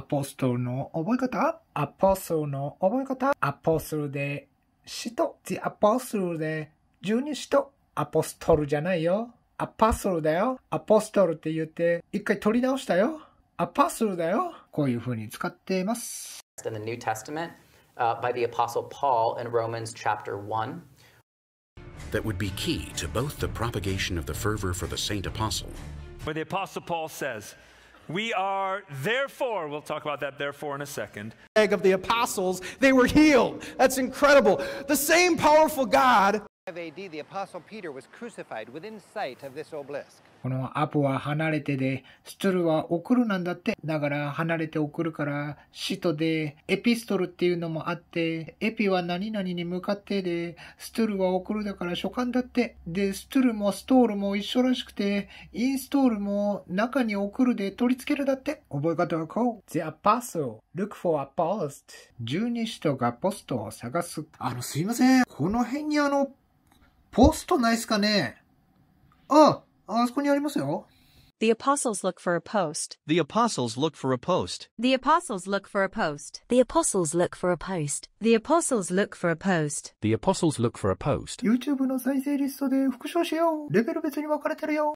アポストルの覚え方アポストルの覚え方アポストルで使徒 The a p o s t で十二使徒アポストルじゃないよ。アポストルだよ。アポストルって言って一回取り直したよ。アポストルだよ。こういうふうに使っています。In the New Testament, uh, by the Apostle Paul in Romans chapter 1. That would be key to both the propagation of the fervor for the saint apostle. But the Apostle Paul says, We are, therefore, we'll talk about that therefore in a second. Of the apostles, they were healed. That's incredible. The same powerful God このアポは離れてで、ストゥルは送るなんだって。だから離れて送るから、使徒で、エピストルっていうのもあって、エピは何々に向かってで、ストゥルは送るだから書簡だって。で、ストゥルもストールも一緒らしくて、インストールも中に送るで取り付けるだって。覚え方はこう。The Apostle, look for a post. 十二使徒がポストを探す。あの、すいません。この辺にあの、ポストないっすかねあ、あそこにありますよ。The apostles look for a post. The apostles look for a post. The apostles look for a post. The apostles look for a post. The apostles look for a post. The apostles look for a post. YouTube の再生リストで復唱しよう。レベル別に分かれてるよ。